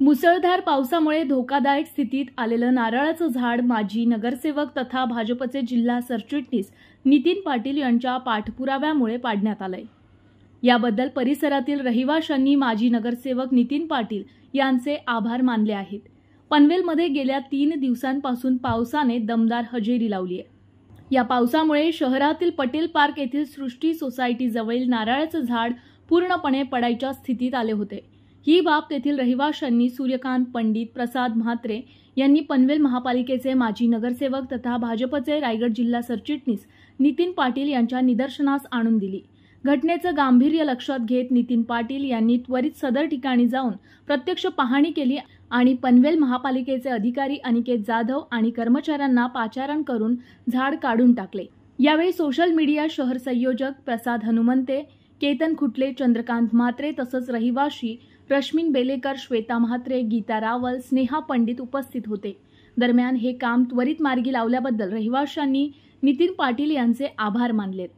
मुसळधार पावसामुळे धोकादायक स्थितीत आलेलं नारळाचं झाड माजी नगरसेवक तथा भाजपचे जिल्हा सरचिटणीस नितीन पाटील यांच्या पाठपुराव्यामुळे पाडण्यात आलंय याबद्दल परिसरातील रहिवाशांनी माजी नगरसेवक नितीन पाटील यांचे आभार मानले आहेत पनवेलमध्ये गेल्या तीन दिवसांपासून पावसाने दमदार हजेरी लावली आहे या पावसामुळे शहरातील पटेल पार्क येथील सृष्टी सोसायटीजवळील नारळाचं झाड पूर्णपणे पडायच्या स्थितीत आले होते ही बाब तेथील रहिवाशांनी सूर्यकांत पंडित प्रसाद म्हात्रे यांनी पनवेल महापालिकेचे माजी नगरसेवक तथा भाजपचे रायगड जिल्हा सरचिटणीस नितीन पाटील यांच्या निदर्शनास आणून दिली घटनेचं गांभीर्य लक्षात घेत नितीन पाटील यांनी त्वरित सदर ठिकाणी जाऊन प्रत्यक्ष पाहणी केली आणि पनवेल महापालिकेचे अधिकारी अनिकेत जाधव आणि कर्मचाऱ्यांना पाचारण करून झाड काढून टाकले यावेळी सोशल मीडिया शहर संयोजक प्रसाद हनुमंते केतन खुटले चंद्रकांत म्हात्रे तसंच रहिवाशी रश्मीन बेलेकर श्वेता म्हात्रे गीता रावल स्नेहा पंडित उपस्थित होते दरम्यान हे काम त्वरित मार्गी लावल्याबद्दल रहिवाशांनी नितीन पाटील यांचे आभार मानलेत